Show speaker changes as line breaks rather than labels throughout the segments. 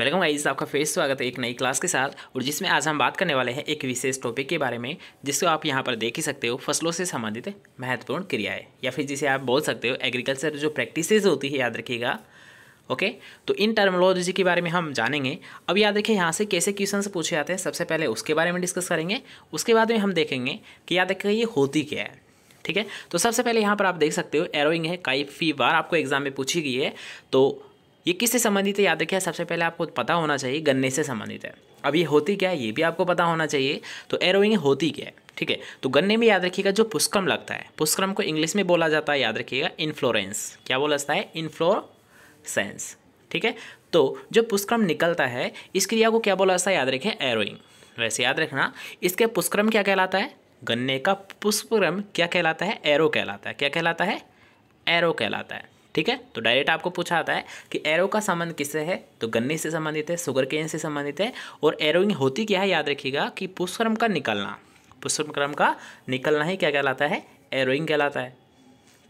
welcome guys आपका फिर स्वागत है एक नई क्लास के साथ और जिसमें आज हम बात करने वाले हैं एक विशेष टॉपिक के बारे में जिसको आप यहाँ पर देख ही सकते हो फसलों से संबंधित महत्वपूर्ण क्रियाएं या फिर जिसे आप बोल सकते हो एग्रीकल्चर जो प्रैक्टिसेज होती है याद रखिएगा ओके तो इन टर्मोलॉजी के बारे में हम जानेंगे अब याद रखिए यहाँ से कैसे क्वेश्चन पूछे जाते हैं सबसे पहले उसके बारे में डिस्कस करेंगे उसके बाद में हम देखेंगे कि याद रखिए ये होती क्या है ठीक है तो सबसे पहले यहाँ पर आप देख सकते हो एरोइंग है काफ़ी फी बार आपको एग्जाम में पूछी गई है तो ये किससे संबंधित है याद रखिए सबसे पहले आपको पता होना चाहिए गन्ने से संबंधित है अब ये होती क्या है ये भी आपको पता होना चाहिए तो एरोइंग होती क्या है ठीक है तो गन्ने में याद रखिएगा जो पुष्क्रम लगता है पुष्क्रम को इंग्लिश में बोला जाता है याद रखिएगा इन्फ्लोरेंस क्या बोला जाता है इन्फ्लोरसेंस ठीक है तो जो पुष्क्रम निकलता है इस क्रिया को क्या बोला जाता है याद रखें एरोइंग वैसे याद रखना इसके पुष्क्रम क्या कहलाता है गन्ने का पुष्पक्रम क्या कहलाता है एरो कहलाता है क्या कहलाता है एरो कहलाता है ठीक है तो डायरेक्ट आपको पूछा आता है कि एरो का संबंध किससे है तो गन्ने से संबंधित है शुगर केन से संबंधित है और एरोइंग होती क्या है याद रखिएगा कि पुष्कर्म का निकलना पुष्पक्रम का निकलना ही क्या कहलाता है एरोइंग कहलाता है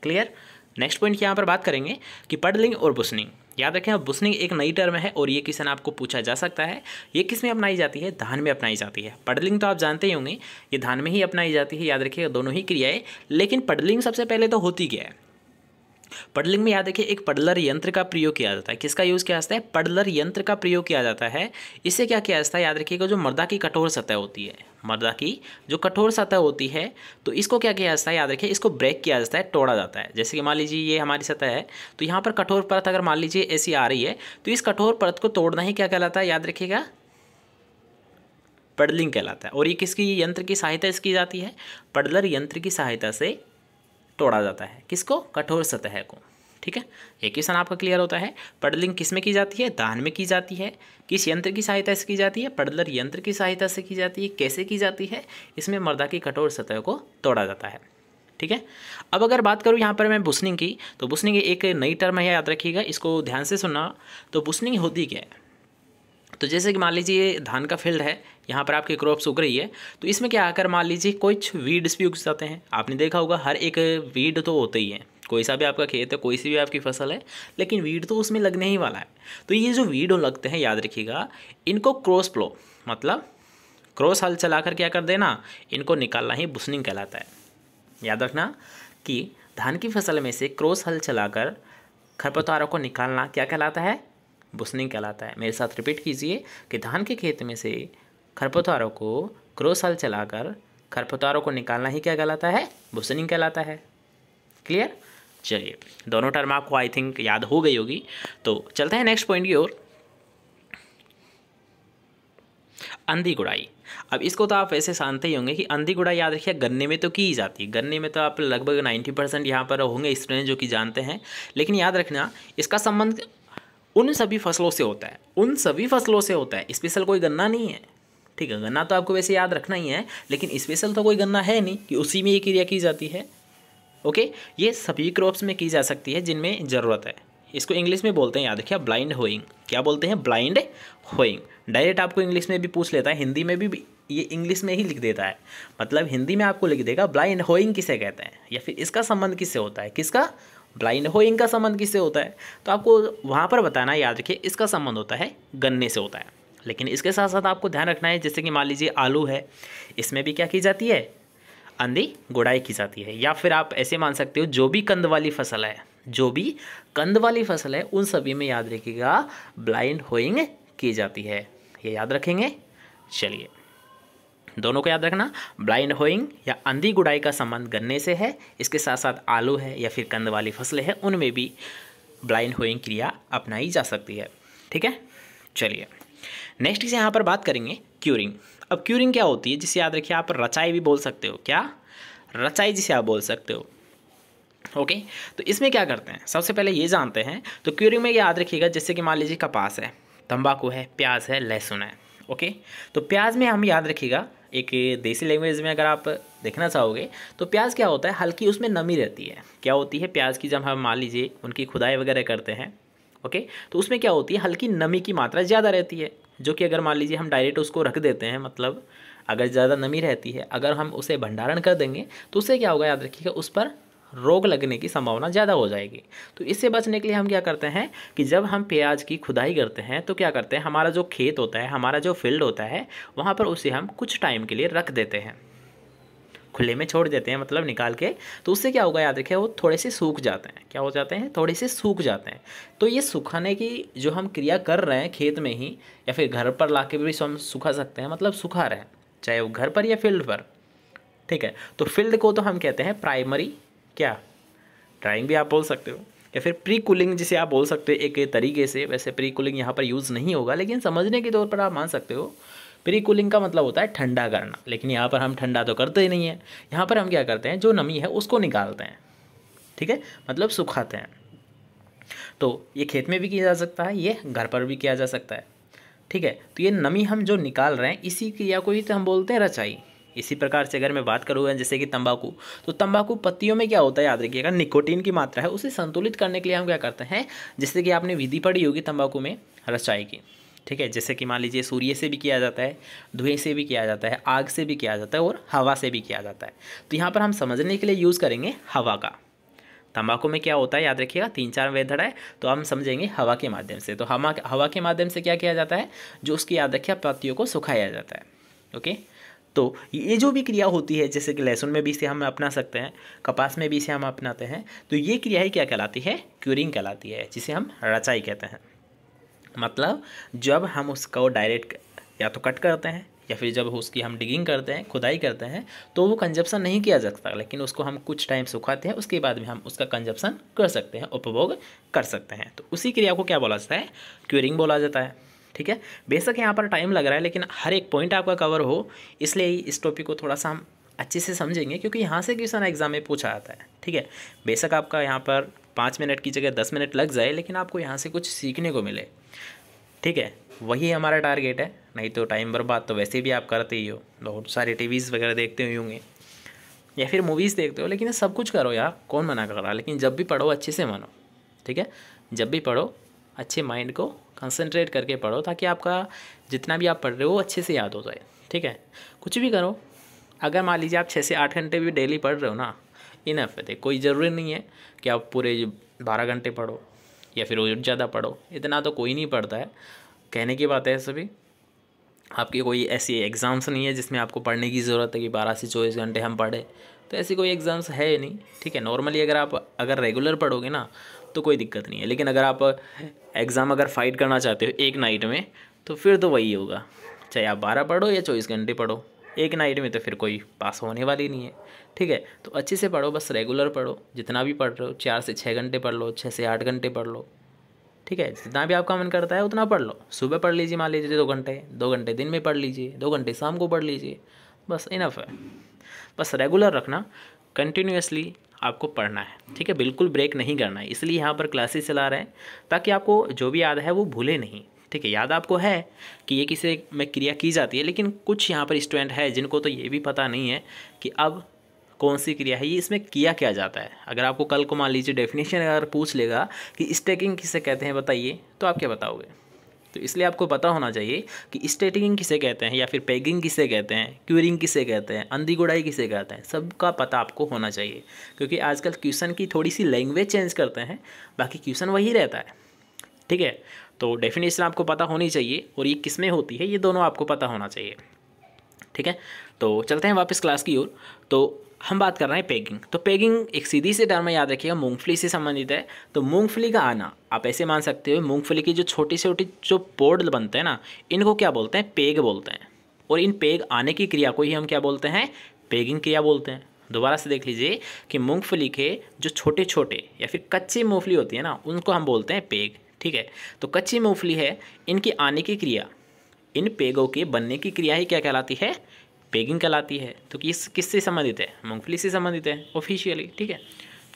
क्लियर नेक्स्ट पॉइंट की यहाँ पर बात करेंगे कि पडलिंग और बुशनिंग याद रखें अब बुशनिंग एक नई टर्म है और ये क्वेश्चन आपको पूछा जा सकता है ये किस में अपनाई जाती है धान में अपनाई जाती है पडलिंग तो आप जानते ही होंगे ये धान में ही अपनाई जाती है याद रखिएगा दोनों ही क्रियाएं लेकिन पडलिंग सबसे पहले तो होती क्या है पडलिंग में याद देखिए एक पडलर यंत्र का प्रयोग किया जाता है किसका यूज़ किया जाता है पडलर यंत्र का प्रयोग किया जाता है इसे क्या किया जाता है याद रखिएगा जो मर्दा की कठोर सतह होती है मर्दा की जो कठोर सतह होती है तो इसको क्या किया जाता है याद रखिए इसको ब्रेक किया जाता है तोड़ा जाता है जैसे कि मान लीजिए ये हमारी सतह है तो यहाँ पर कठोर परत अगर मान लीजिए ऐसी आ रही है तो इस कठोर परत को तोड़ना ही क्या कहलाता है याद रखिएगा पडलिंग कहलाता है और ये किसकी यंत्र की सहायता इसकी जाती है पडलर यंत्र की सहायता से तोड़ा जाता है किसको कठोर सतह को ठीक है ये क्वेश्चन आपका क्लियर होता है पडलिंग किस में की जाती है दान में की जाती है किस यंत्र की सहायता से की जाती है पडलर यंत्र की सहायता से की जाती है कैसे की जाती है इसमें मर्दा की कठोर सतह को तोड़ा जाता है ठीक है अब अगर बात करूँ यहाँ पर मैं बुसनिंग की तो बुसनिंग एक नई टर्म है याद रखिएगा इसको ध्यान से सुनना तो बुसनिंग होती क्या है तो जैसे कि मान लीजिए धान का फील्ड है यहाँ पर आपकी क्रॉप्स उग रही है तो इसमें क्या आकर मान लीजिए कुछ वीड्स भी उग जाते हैं आपने देखा होगा हर एक वीड तो होते ही है कोई सा भी आपका खेत है कोई सी भी आपकी फसल है लेकिन वीड तो उसमें लगने ही वाला है तो ये जो वीड लगते हैं याद रखिएगा इनको क्रॉस प्लो मतलब क्रॉस हल चला कर क्या कर देना इनको निकालना ही बुसनिंग कहलाता है याद रखना कि धान की फसल में से क्रॉस हल चलाकर खरपतवारों को निकालना क्या कहलाता है बुसनिंग कहलाता है मेरे साथ रिपीट कीजिए कि धान के खेत में से खरपतवारों को क्रोस हल चलाकर खरपतवारों को निकालना ही क्या कहलाता है बुसनिंग कहलाता है क्लियर चलिए दोनों टर्म आपको आई थिंक याद हो गई होगी तो चलते हैं नेक्स्ट पॉइंट की ओर अंधी गुड़ाई अब इसको तो आप ऐसे जानते ही होंगे कि अंधी गुड़ाई याद रखिए गन्ने में तो की जाती है गन्ने में तो आप लगभग नाइन्टी परसेंट यहाँ पर होंगे स्टूडेंट जो कि जानते हैं लेकिन याद रखना इसका संबंध उन सभी फसलों से होता है उन सभी फसलों से होता है स्पेशल कोई गन्ना नहीं है ठीक है गन्ना तो आपको वैसे याद रखना ही है लेकिन स्पेशल तो कोई गन्ना है नहीं कि उसी में ये क्रिया की जाती है ओके ये सभी क्रॉप्स में की जा सकती है जिनमें ज़रूरत है इसको इंग्लिश में बोलते हैं याद रखिए ब्लाइंड होइंग क्या बोलते हैं ब्लाइंड होइंग डायरेक्ट आपको इंग्लिश में भी पूछ लेता है हिंदी में भी ये इंग्लिश में ही लिख देता है मतलब हिंदी में आपको लिख देगा ब्लाइंड होइंग किसे कहते हैं या फिर इसका संबंध किससे होता है किसका ब्लाइंड होइंग का संबंध किससे होता है तो आपको वहाँ पर बताना याद रखिए इसका संबंध होता है गन्ने से होता है लेकिन इसके साथ साथ आपको ध्यान रखना है जैसे कि मान लीजिए आलू है इसमें भी क्या की जाती है अंधी गुड़ाई की जाती है या फिर आप ऐसे मान सकते हो जो भी कंद वाली फसल है जो भी कंद वाली फसल है उन सभी में याद रखिएगा ब्लाइंड होइंग की जाती है ये याद रखेंगे चलिए दोनों को याद रखना ब्लाइंड होइंग या अंधी गुड़ाई का संबंध गन्ने से है इसके साथ साथ आलू है या फिर कंद वाली फसलें हैं उनमें भी ब्लाइंड होइंग क्रिया अपनाई जा सकती है ठीक है चलिए नेक्स्ट इसे यहाँ पर बात करेंगे क्यूरिंग अब क्यूरिंग क्या होती है जिसे याद रखिए आप रचाई भी बोल सकते हो क्या रचाई जिसे आप बोल सकते हो ओके तो इसमें क्या करते हैं सबसे पहले ये जानते हैं तो क्यूरिंग में याद रखिएगा जैसे कि मान लीजिए कपास है तंबाकू है प्याज है लहसुन है ओके तो प्याज में हम याद रखिएगा एक देसी लैंग्वेज में अगर आप देखना चाहोगे तो प्याज क्या होता है हल्की उसमें नमी रहती है क्या होती है प्याज की जब हम मान लीजिए उनकी खुदाई वगैरह करते हैं ओके तो उसमें क्या होती है हल्की नमी की मात्रा ज़्यादा रहती है जो कि अगर मान लीजिए हम डायरेक्ट उसको रख देते हैं मतलब अगर ज़्यादा नमी रहती है अगर हम उसे भंडारण कर देंगे तो उससे क्या होगा याद रखिएगा उस पर रोग लगने की संभावना ज़्यादा हो जाएगी तो इससे बचने के लिए हम क्या करते हैं कि जब हम प्याज की खुदाई करते हैं तो क्या करते हैं हमारा जो खेत होता है हमारा जो फील्ड होता है वहाँ पर उसे हम कुछ टाइम के लिए रख देते हैं खुले में छोड़ देते हैं मतलब निकाल के तो उससे क्या होगा याद रखिए वो थोड़े से सूख जाते हैं क्या हो जाते हैं थोड़े से सूख जाते हैं तो ये सुखाने की जो हम क्रिया कर रहे हैं खेत में ही या फिर घर पर ला भी हम सुखा सकते हैं मतलब सुखा रहे हैं चाहे वो घर पर या फील्ड पर ठीक है तो फील्ड को तो हम कहते हैं प्राइमरी क्या ड्राइंग भी आप बोल सकते हो या फिर प्री कूलिंग जिसे आप बोल सकते हो एक तरीके से वैसे प्री कूलिंग यहाँ पर यूज़ नहीं होगा लेकिन समझने के तौर पर आप मान सकते हो प्री कूलिंग का मतलब होता है ठंडा करना लेकिन यहाँ पर हम ठंडा तो करते ही नहीं है यहाँ पर हम क्या करते हैं जो नमी है उसको निकालते हैं ठीक है मतलब सुखाते हैं तो ये खेत में भी किया जा सकता है ये घर पर भी किया जा सकता है ठीक है तो ये नमी हम जो निकाल रहे हैं इसी क्रिया को ही तो हम बोलते हैं रचाई इसी प्रकार से अगर मैं बात करूँगा जैसे कि तंबाकू तो तंबाकू पत्तियों में क्या होता है याद रखिएगा निकोटीन की मात्रा है उसे संतुलित करने के लिए हम क्या करते हैं जैसे कि आपने विधि पढ़ी होगी तंबाकू में रचाई की ठीक है जैसे कि मान लीजिए सूर्य से भी किया जाता है धुएं से भी किया जाता है आग से भी किया जाता है और हवा से भी किया जाता है तो यहाँ पर हम समझने के लिए यूज़ करेंगे हवा का तंबाकू में क्या होता है याद रखिएगा तीन चार वेधड़ है तो हम समझेंगे हवा के माध्यम से तो हवा हवा के माध्यम से क्या किया जाता है जो उसकी याद रखिए पत्तियों को सुखाया जाता है ओके तो ये जो भी क्रिया होती है जैसे कि लहसुन में भी इसे हम अपना सकते हैं कपास में भी इसे हम अपनाते हैं तो ये क्रिया ही क्या कहलाती है क्यूरिंग कहलाती है जिसे हम रचाई कहते हैं मतलब जब हम उसको डायरेक्ट या तो कट करते हैं या फिर जब उसकी हम डिगिंग करते हैं खुदाई करते हैं तो वो कंजप्शन नहीं किया जा सकता लेकिन उसको हम कुछ टाइम सुखाते हैं उसके बाद में हम उसका कंजप्शन कर सकते हैं उपभोग कर सकते हैं तो उसी क्रिया को क्या बोला जाता है क्यूरिंग बोला जाता है ठीक है बेशक यहाँ पर टाइम लग रहा है लेकिन हर एक पॉइंट आपका कवर हो इसलिए इस टॉपिक को थोड़ा सा हम अच्छे से समझेंगे क्योंकि यहाँ से क्वेश्चन एग्जाम में पूछा जाता है ठीक है बेशक आपका यहाँ पर पाँच मिनट की जगह दस मिनट लग जाए लेकिन आपको यहाँ से कुछ सीखने को मिले ठीक है वही हमारा टारगेट है नहीं तो टाइम बर्बाद तो वैसे भी आप करते ही हो बहुत सारे टीवीज़ वगैरह देखते हुए होंगे या फिर मूवीज़ देखते हो लेकिन सब कुछ करो यार कौन मना कर रहा लेकिन जब भी पढ़ो अच्छे से मानो ठीक है जब भी पढ़ो अच्छे माइंड को कंसनट्रेट करके पढ़ो ताकि आपका जितना भी आप पढ़ रहे हो अच्छे से याद हो जाए ठीक है कुछ भी करो अगर मान लीजिए आप छः से आठ घंटे भी डेली पढ़ रहे हो ना इनफ है कोई ज़रूरी नहीं है कि आप पूरे बारह घंटे पढ़ो या फिर ज़्यादा पढ़ो इतना तो कोई नहीं पढ़ता है कहने की बात है सभी आपकी कोई ऐसी एग्ज़ाम्स नहीं है जिसमें आपको पढ़ने की ज़रूरत है कि बारह से चौबीस घंटे हम पढ़ें तो ऐसी कोई एग्ज़ाम्स है नहीं ठीक है नॉर्मली अगर आप अगर रेगुलर पढ़ोगे ना तो कोई दिक्कत नहीं है लेकिन अगर आप एग्ज़ाम अगर फ़ाइट करना चाहते हो एक नाइट में तो फिर तो वही होगा चाहे आप बारह पढ़ो या चौबीस घंटे पढ़ो एक नाइट में तो फिर कोई पास होने वाली नहीं है ठीक है तो अच्छे से पढ़ो बस रेगुलर पढ़ो जितना भी पढ़ रहे हो चार से छः घंटे पढ़ लो छः से आठ घंटे पढ़ लो ठीक है जितना भी आपका मन करता है उतना पढ़ लो सुबह पढ़ लीजिए मान लीजिए दो घंटे दो घंटे दिन में पढ़ लीजिए दो घंटे शाम को पढ़ लीजिए बस इनफ है बस रेगुलर रखना कंटिन्यूसली आपको पढ़ना है ठीक है बिल्कुल ब्रेक नहीं करना है इसलिए यहाँ पर क्लासेस चला रहे हैं ताकि आपको जो भी याद है वो भूले नहीं ठीक है याद आपको है कि ये किसे में क्रिया की जाती है लेकिन कुछ यहाँ पर स्टूडेंट है जिनको तो ये भी पता नहीं है कि अब कौन सी क्रिया है ये इसमें किया क्या जाता है अगर आपको कल को मान लीजिए डेफिनेशन अगर पूछ लेगा कि स्टेकिंग किसे कहते हैं बताइए तो आप क्या बताओगे तो इसलिए आपको पता होना चाहिए कि स्टेटिंग किसे कहते हैं या फिर पैगिंग किसे कहते हैं क्यूरिंग किसे कहते हैं अंधी गुड़ाई किसे कहते हैं सबका पता आपको होना चाहिए क्योंकि आजकल क्वेश्चन की थोड़ी सी लैंग्वेज चेंज करते हैं बाकी क्वेश्चन वही रहता है ठीक है तो डेफिनेशन आपको पता होनी चाहिए और ये किस में होती है ये दोनों आपको पता होना चाहिए ठीक है तो चलते हैं वापस क्लास की ओर तो हम बात कर रहे हैं पैगिंग तो पैगिंग एक सीधी से टर्म याद रखिएगा मूंगफली से संबंधित है तो मूंगफली का आना आप ऐसे मान सकते हो मूंगफली की जो छोटी से छोटी जो पोर्ड बनते हैं ना इनको क्या बोलते हैं पेग बोलते हैं और इन पेग आने की क्रिया को ही हम क्या बोलते हैं पेगिंग क्रिया बोलते हैं दोबारा से देख लीजिए कि मूंगफली के जो छोटे छोटे या फिर कच्ची मूंगफली होती है ना उनको हम बोलते हैं पेग ठीक है तो कच्ची मूंगफली है इनकी आने की क्रिया इन पेगों के बनने की क्रिया ही क्या कहलाती है पेगिंग कहलाती है तो किस किससे संबंधित है मूंगफली से संबंधित है ऑफिशियली ठीक है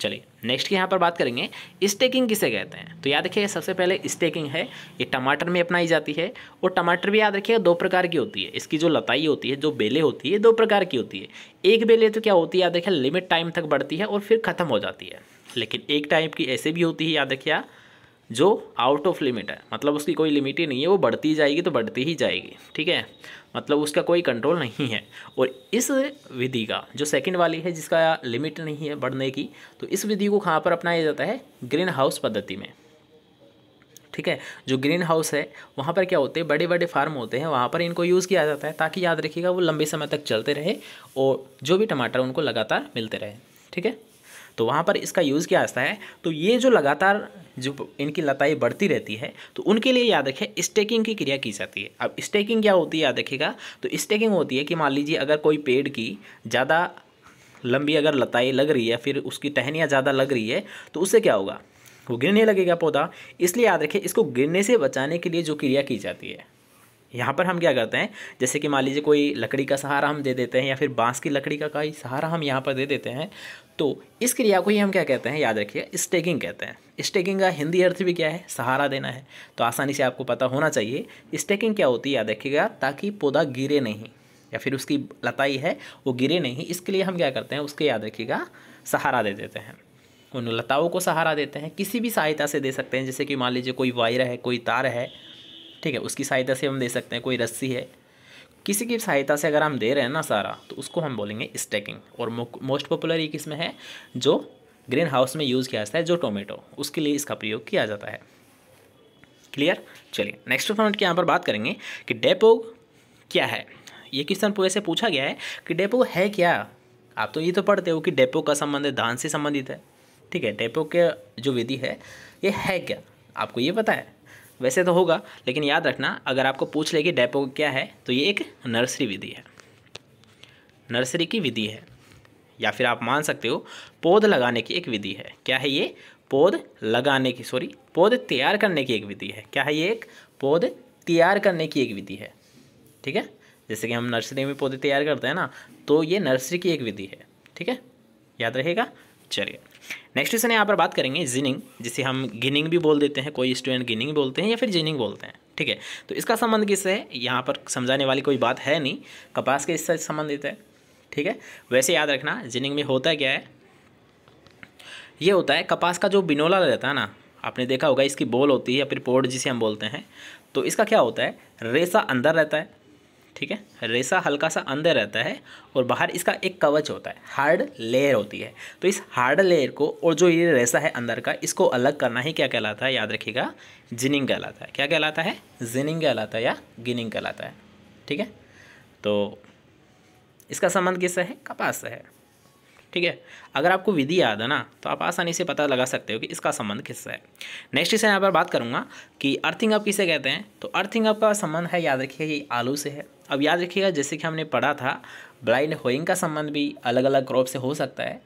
चलिए नेक्स्ट की यहाँ पर बात करेंगे स्टेकिंग किसे कहते हैं तो याद रखिए सबसे पहले स्टेकिंग है ये टमाटर में अपनाई जाती है और टमाटर भी याद रखिए दो प्रकार की होती है इसकी जो लताई होती है जो बेले होती है दो प्रकार की होती है एक बेले तो क्या होती है याद रखिए लिमिट टाइम तक बढ़ती है और फिर ख़त्म हो जाती है लेकिन एक टाइप की ऐसे भी होती है याद रखिए जो आउट ऑफ लिमिट है मतलब उसकी कोई लिमिट ही नहीं है वो बढ़ती जाएगी तो बढ़ती ही जाएगी ठीक है मतलब उसका कोई कंट्रोल नहीं है और इस विधि का जो सेकंड वाली है जिसका लिमिट नहीं है बढ़ने की तो इस विधि को कहाँ पर अपनाया जाता है ग्रीन हाउस पद्धति में ठीक है जो ग्रीन हाउस है वहाँ पर क्या होते हैं बड़े बड़े फार्म होते हैं वहाँ पर इनको यूज़ किया जाता है ताकि याद रखिएगा वो लंबे समय तक चलते रहे और जो भी टमाटर उनको लगातार मिलते रहे ठीक है तो वहाँ पर इसका यूज़ किया जाता है तो ये जो लगातार जो इनकी लताई बढ़ती रहती है तो उनके लिए याद रखें स्टेकिंग की क्रिया की जाती है अब स्टेकिंग क्या होती है याद रखेगा तो स्टेकिंग होती है कि मान लीजिए अगर कोई पेड़ की ज़्यादा लंबी अगर लताई लग रही है फिर उसकी टहनियाँ ज़्यादा लग रही है तो उससे क्या होगा वो गिरने लगेगा पौधा इसलिए याद रखें इसको गिरने से बचाने के लिए जो क्रिया की जाती है यहाँ पर हम क्या करते हैं जैसे कि मान लीजिए कोई लकड़ी का सहारा हम दे देते हैं या फिर बांस की लकड़ी का कोई सहारा हम यहाँ पर दे देते हैं तो इस क्रिया को ही हम क्या कहते हैं याद रखिए स्टेकिंग कहते हैं स्टेकिंग का हिंदी अर्थ भी क्या है सहारा देना है तो आसानी से आपको पता होना चाहिए स्टेकिंग क्या होती है याद रखिएगा ताकि पौधा गिरे नहीं या फिर उसकी लताई है वो गिरे नहीं इसके लिए हम क्या करते हैं उसके याद रखिएगा सहारा दे देते हैं उन लताओं को सहारा देते हैं किसी भी सहायता से दे सकते हैं जैसे कि मान लीजिए कोई वायर है कोई तार है ठीक है उसकी सहायता से हम दे सकते हैं कोई रस्सी है किसी की सहायता से अगर हम दे रहे हैं ना सारा तो उसको हम बोलेंगे स्टैकिंग और मोस्ट पॉपुलर ये किस है जो ग्रीन हाउस में यूज़ किया जाता है जो टोमेटो उसके लिए इसका प्रयोग किया जाता है क्लियर चलिए नेक्स्ट फ्रंट की यहाँ पर बात करेंगे कि डेपो क्या है ये क्वेश्चन वैसे पूछा गया है कि डेपो है क्या आप तो ये तो पढ़ते हो कि डेपो का संबंध धान से संबंधित है ठीक है डेपो के जो विधि है ये है क्या आपको ये पता है वैसे तो होगा लेकिन याद रखना अगर आपको पूछ ले कि डेपो क्या है तो ये एक नर्सरी विधि है नर्सरी की विधि है या फिर आप मान सकते हो पौध लगाने की एक विधि है क्या है ये पौध लगाने की सॉरी पौध तैयार करने की एक विधि है क्या है ये एक पौध तैयार करने की एक विधि है ठीक है जैसे कि हम नर्सरी में पौधे तैयार करते हैं ना तो ये नर्सरी की एक विधि है ठीक है याद रहेगा चलिए नेक्स्ट क्वेश्चन यहाँ पर बात करेंगे जिनिंग जिसे हम गिनिंग भी बोल देते हैं कोई स्टूडेंट गिनिंग बोलते हैं या फिर जिनिंग बोलते हैं ठीक है तो इसका संबंध किससे है यहाँ पर समझाने वाली कोई बात है नहीं कपास के इससे संबंधित है ठीक है वैसे याद रखना जिनिंग में होता क्या है ये होता है कपास का जो बिनोला रहता है ना आपने देखा होगा इसकी बोल होती है या फिर पोड जिसे हम बोलते हैं तो इसका क्या होता है रेसा अंदर रहता है ठीक है रेसा हल्का सा अंदर रहता है और बाहर इसका एक कवच होता है हार्ड लेयर होती है तो इस हार्ड लेयर को और जो ये रेसा है अंदर का इसको अलग करना ही क्या कहलाता है याद रखिएगा जिनिंग कहलाता है क्या कहलाता है जिनिंग कहलाता है या गिनिंग कहलाता है ठीक है तो इसका संबंध किससे है कपास से है ठीक है अगर आपको विधि याद है ना तो आप आसानी से पता लगा सकते हो कि इसका संबंध किससे है नेक्स्ट इसे यहाँ पर बात करूँगा कि अर्थिंग अप किसे कहते हैं तो अर्थिंग अप का संबंध है याद रखिए ये आलू से है अब याद रखिएगा जैसे कि हमने पढ़ा था ब्लाइंड होइंग का संबंध भी अलग अलग क्रॉप से हो सकता है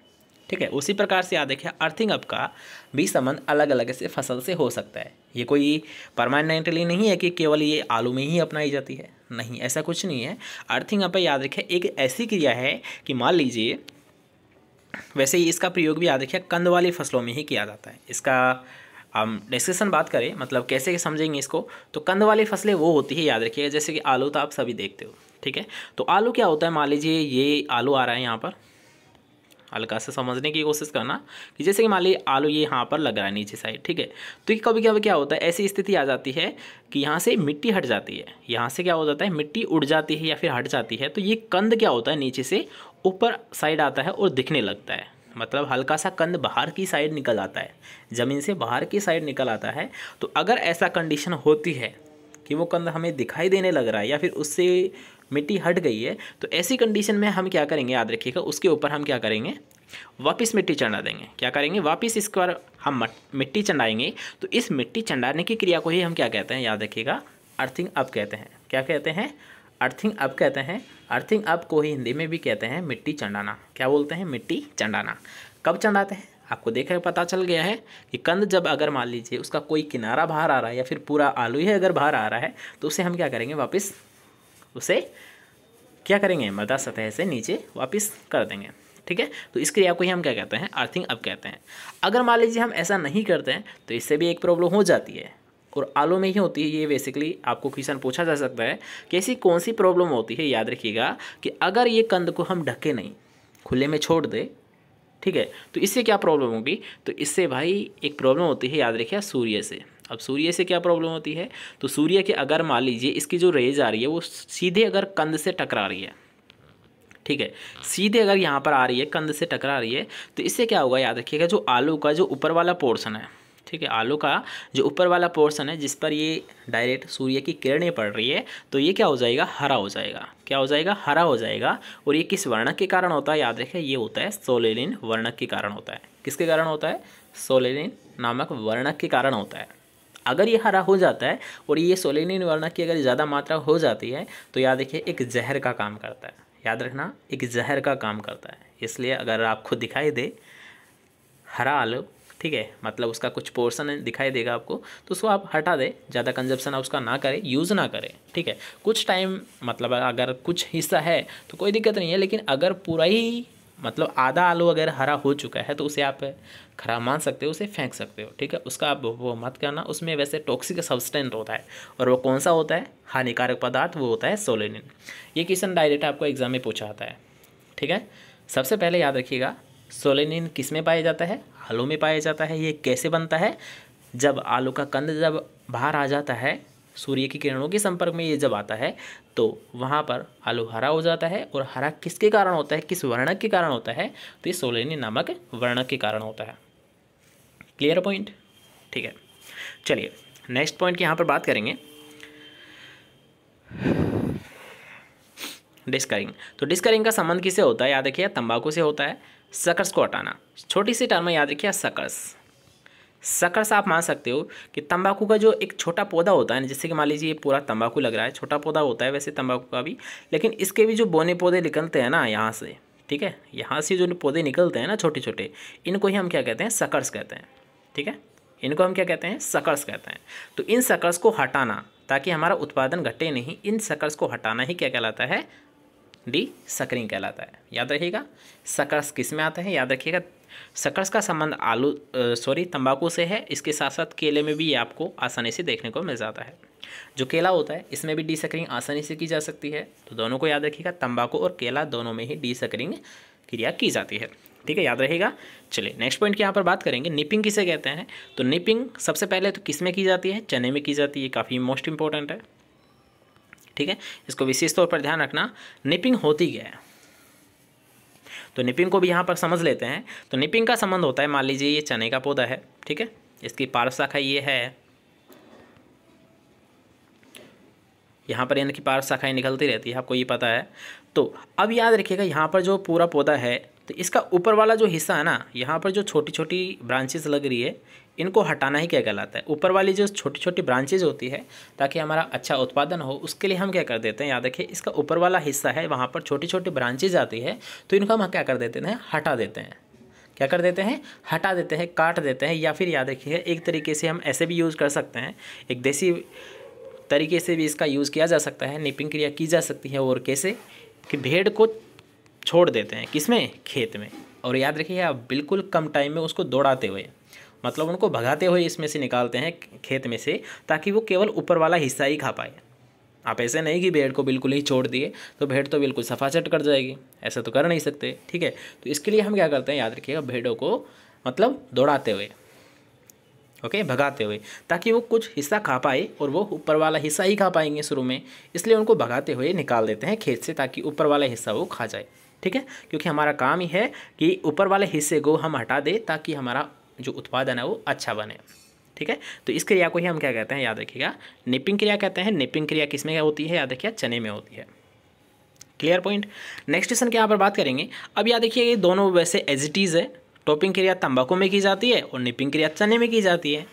ठीक है उसी प्रकार से याद रखिए अर्थिंग अप का भी संबंध अलग अलग से फसल से हो सकता है ये कोई परमानेंटली नहीं है कि केवल ये आलू में ही अपनाई जाती है नहीं ऐसा कुछ नहीं है अर्थिंग अप याद रखिए एक ऐसी क्रिया है कि मान लीजिए वैसे ही इसका प्रयोग भी याद रखिए कंद वाली फसलों में ही किया जाता है इसका हम डिस्कशन बात करें मतलब कैसे समझेंगे इसको तो कंद वाली फसलें वो होती है याद रखिएगा जैसे कि आलू तो आप सभी देखते हो ठीक है तो आलू क्या होता है मान लीजिए ये आलू आ रहा है यहाँ पर हल्का सा समझने की कोशिश करना कि जैसे कि मान लीजिए आलू ये यहाँ पर लग रहा है नीचे साइड ठीक है तो ये कभी कभी क्या होता है ऐसी स्थिति आ जाती है कि यहाँ से मिट्टी हट जाती है यहाँ से क्या हो जाता है मिट्टी उड़ जाती है या फिर हट जाती है तो ये कंद क्या होता है नीचे से ऊपर साइड आता है और दिखने लगता है मतलब हल्का सा कंद बाहर की साइड निकल आता है ज़मीन से बाहर की साइड निकल आता है तो अगर ऐसा कंडीशन होती है कि वो कंद हमें दिखाई देने लग रहा है या फिर उससे मिट्टी हट गई है तो ऐसी कंडीशन में हम क्या करेंगे याद रखिएगा उसके ऊपर हम क्या करेंगे वापस मिट्टी चढ़ा देंगे क्या करेंगे वापस इस पर हम मिट्टी चढ़ाएंगे तो इस मिट्टी चढ़ाने की क्रिया को ही हम क्या कहते हैं याद रखिएगा अर्थिंग अप कहते हैं क्या कहते हैं अर्थिंग अप कहते हैं अर्थिंग अप को ही हिंदी में भी कहते हैं मिट्टी चंडाना क्या बोलते हैं मिट्टी चंडाना कब चंडाते हैं आपको देखकर पता चल गया है कि कंद जब अगर मान लीजिए उसका कोई किनारा बाहर आ रहा है या फिर पूरा आलू ही अगर बाहर आ रहा है तो उसे हम क्या करेंगे वापस उसे क्या करेंगे मृदा सतह से नीचे वापस कर देंगे ठीक है तो इस क्रिया को ही हम क्या कहते हैं अर्थिंग अब कहते हैं अगर मान लीजिए हम ऐसा नहीं करते हैं तो इससे भी एक प्रॉब्लम हो जाती है और आलो में ही होती है ये बेसिकली आपको क्वेश्चन पूछा जा सकता है कि ऐसी कौन सी प्रॉब्लम होती है याद रखिएगा कि अगर ये कंद को हम ढके नहीं खुले में छोड़ दे ठीक है तो इससे क्या प्रॉब्लम होगी तो इससे भाई एक प्रॉब्लम होती है याद रखिए सूर्य से अब सूर्य से क्या प्रॉब्लम होती है तो सूर्य के अगर मान लीजिए इसकी जो रेज आ रही है वो सीधे अगर कंध से टकरा रही है ठीक है सीधे अगर यहाँ पर आ रही है कंध से टकरा रही है तो इससे क्या होगा याद रखिएगा जो आलू का जो ऊपर वाला पोर्सन है ठीक है आलू का जो ऊपर वाला पोर्सन है जिस पर ये डायरेक्ट सूर्य की किरणें पड़ रही है तो ये क्या हो जाएगा हरा हो जाएगा क्या हो जाएगा हरा हो जाएगा और ये किस वर्णक के कारण होता है याद रखें ये होता है सोलेलिन वर्णक के कारण होता है किसके कारण होता है सोलेलिन नामक वर्णक के कारण होता है अगर ये हरा हो जाता है और ये सोलेनिन वर्णक की अगर ज़्यादा मात्रा हो जाती है तो याद रखिए एक जहर का काम करता है याद रखना एक जहर का काम करता है इसलिए अगर आपको दिखाई दे हरा आलू ठीक है मतलब उसका कुछ पोर्सन दिखाई देगा आपको तो उसको आप हटा दें ज़्यादा कंजप्शन आप उसका ना करें यूज़ ना करें ठीक है कुछ टाइम मतलब अगर कुछ हिस्सा है तो कोई दिक्कत नहीं है लेकिन अगर पूरा ही मतलब आधा आलू अगर हरा हो चुका है तो उसे आप खराब मान सकते हो उसे फेंक सकते हो ठीक है उसका आप वो मत करना उसमें वैसे टॉक्सिक सब्सटेंट होता है और वो कौन सा होता है हानिकारक पदार्थ वो होता है सोलेनिन ये क्वेश्चन डायरेक्ट आपको एग्जाम में पूछा आता है ठीक है सबसे पहले याद रखिएगा सोलेनिन किस में पाया जाता है आलू में पाया जाता है ये कैसे बनता है जब आलू का कंद जब बाहर आ जाता है सूर्य की किरणों के संपर्क में ये जब आता है तो वहाँ पर आलू हरा हो जाता है और हरा किसके कारण होता है किस वर्णक के कारण होता है तो ये सोलेनी नामक वर्णक के कारण होता है क्लियर पॉइंट ठीक है चलिए नेक्स्ट पॉइंट की यहाँ पर बात करेंगे डिस्करिंग तो डिस्करिंग का संबंध किसे होता है याद रखिए तंबाकू से होता है सकर्स को हटाना छोटी सी टर्म याद रखिए सकर्स शक्कर से आप मान सकते हो कि तंबाकू का जो एक छोटा पौधा होता है ना जैसे कि मान लीजिए ये पूरा तंबाकू लग रहा है छोटा पौधा होता है वैसे तंबाकू का भी लेकिन इसके भी जो बोने पौधे निकलते हैं ना यहाँ से ठीक है यहाँ से जो पौधे निकलते हैं ना छोटे छोटे इनको ही हम क्या कहते हैं सकर्स कहते हैं ठीक है इनको हम क्या कहते हैं सकर्स कहते हैं तो इन सकर्स को हटाना ताकि हमारा उत्पादन घटे नहीं इन सकर्स को हटाना ही क्या कहलाता है डी सकरिंग कहलाता है याद रखिएगा सकर्स किस में आते हैं याद रखिएगा सकर्स का संबंध आलू सॉरी तंबाकू से है इसके साथ साथ केले में भी ये आपको आसानी से देखने को मिल जाता है जो केला होता है इसमें भी डी सकरिंग आसानी से की जा सकती है तो दोनों को याद रखिएगा तंबाकू और केला दोनों में ही डी सकरिंग क्रिया की जाती है ठीक है याद रहेगा चलिए नेक्स्ट पॉइंट की यहाँ पर बात करेंगे निपिंग किसे कहते हैं तो निपिंग सबसे पहले तो किस में की जाती है चने में की जाती है काफ़ी मोस्ट इंपॉर्टेंट है ठीक है इसको विशेष तौर पर ध्यान रखना निपिंग होती क्या है तो निपिंग को भी यहाँ पर समझ लेते हैं तो निपिंग का संबंध होता है मान लीजिए ये चने का पौधा है ठीक है इसकी पार्श शाखा ये है यहाँ पर कि पार्श शाखाएँ निकलती रहती है आपको ये पता है तो अब याद रखिएगा यहाँ पर जो पूरा पौधा है तो इसका ऊपर वाला जो हिस्सा है ना यहाँ पर जो छोटी छोटी ब्रांचेस लग रही है इनको हटाना ही क्या कहलाता है ऊपर वाली जो छोटी छोटी ब्रांचेज होती है ताकि हमारा अच्छा उत्पादन हो उसके लिए हम क्या कर देते हैं याद रखिए इसका ऊपर वाला हिस्सा है वहाँ पर छोटी छोटी ब्रांचेज आती है तो इनको हम क्या कर देते हैं हटा देते हैं क्या कर देते हैं हटा देते हैं काट देते हैं या फिर याद रखिए एक तरीके से हम ऐसे भी यूज़ कर सकते हैं एक देसी तरीके से भी इसका यूज़ किया जा सकता है निपिंग क्रिया की जा सकती है और कैसे कि भेड़ को छोड़ देते हैं किसमें खेत में और याद रखिए आप बिल्कुल कम टाइम में उसको दौड़ाते हुए मतलब उनको भगाते हुए इसमें से निकालते हैं खेत में से ताकि वो केवल ऊपर वाला हिस्सा ही खा पाए आप ऐसे नहीं कि भेड़ को बिल्कुल ही छोड़ दिए तो भेड़ तो बिल्कुल सफाचट कर जाएगी ऐसा तो कर नहीं सकते ठीक है तो इसके लिए हम क्या करते हैं याद रखिएगा भेड़ों को मतलब दौड़ाते हुए ओके भगाते हुए ताकि वो कुछ हिस्सा खा पाए और वो ऊपर वाला हिस्सा ही खा पाएंगे शुरू में इसलिए उनको भगाते हुए निकाल देते हैं खेत से ताकि ऊपर वाला हिस्सा वो खा जाए ठीक है क्योंकि हमारा काम ही है कि ऊपर वाले हिस्से को हम हटा दें ताकि हमारा जो उत्पादन है वो अच्छा बने ठीक है तो इस क्रिया को ही हम क्या कहते हैं याद रखिएगा निपिंग क्रिया कहते हैं निपिंग क्रिया किस में होती है याद रखिएगा चने में होती है क्लियर पॉइंट नेक्स्ट क्वेश्चन के यहाँ पर बात करेंगे अब याद रखिए ये दोनों वैसे एजिटीज़ है टॉपिंग क्रिया तंबाकू में की जाती है और निपिंग क्रिया चने में की जाती है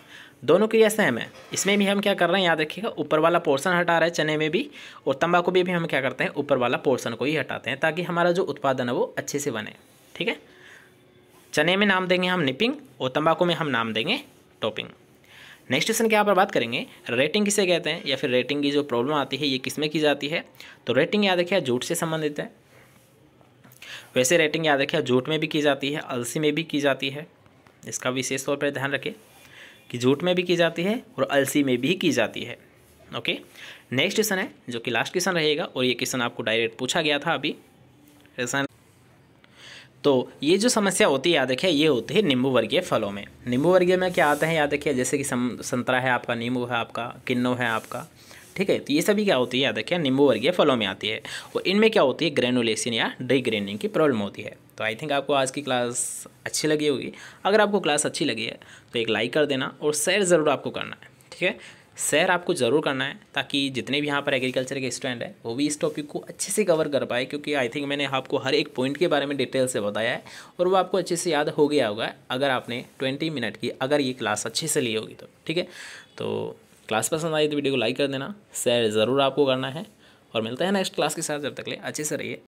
दोनों क्रिया सेम है इसमें भी हम क्या कर रहे हैं याद रखिएगा ऊपर वाला पोर्शन हटा रहे हैं चने में भी और तंबाकू में भी हम क्या करते हैं ऊपर वाला पोर्शन को ही हटाते हैं ताकि हमारा जो उत्पादन है वो अच्छे से बने ठीक है चने में नाम देंगे हम निपिंग और तंबाकू में हम नाम देंगे टॉपिंग नेक्स्ट क्वेश्चन के यहाँ पर बात करेंगे रेटिंग किसे कहते हैं या फिर रेटिंग की जो प्रॉब्लम आती है ये किस में की जाती है तो रेटिंग याद रखिए जूट से संबंधित है वैसे रेटिंग याद रखिए जूट में भी की जाती है अलसी में भी की जाती है इसका विशेष तौर पर ध्यान रखें कि झूठ में भी की जाती है और अलसी में भी की जाती है ओके नेक्स्ट क्वेश्चन है जो कि लास्ट क्वेश्चन रहेगा और ये क्वेश्चन आपको डायरेक्ट पूछा गया था अभी क्वेश्चन तो ये जो समस्या होती है याद रखिए ये होती है नींबू वर्गीय फलों में नींबू वर्गीय में क्या आते हैं याद रखिए जैसे कि संतरा है आपका नींबू है आपका किन्नो है आपका ठीक है तो ये सभी क्या होती है याद रखिए नींबू वर्गीय फलों में आती है और इनमें क्या होती है ग्रेनुलेशन या डिग्रेनिंग की प्रॉब्लम होती है तो आई थिंक आपको आज की क्लास अच्छी लगी होगी अगर आपको क्लास अच्छी लगी है तो एक लाइक कर देना और शेयर ज़रूर आपको करना है ठीक है शेयर आपको ज़रूर करना है ताकि जितने भी यहाँ पर एग्रीकल्चर के स्टूडेंट हैं वो भी इस टॉपिक को अच्छे से कवर कर पाए क्योंकि आई थिंक मैंने आपको हर एक पॉइंट के बारे में डिटेल से बताया है और वो आपको अच्छे से याद हो गया होगा अगर आपने ट्वेंटी मिनट की अगर ये क्लास अच्छे से ली होगी तो ठीक है तो क्लास पसंद आई तो वीडियो को लाइक कर देना शेयर ज़रूर आपको करना है और मिलता है नेक्स्ट क्लास के साथ जब तक ले अच्छे से रहिए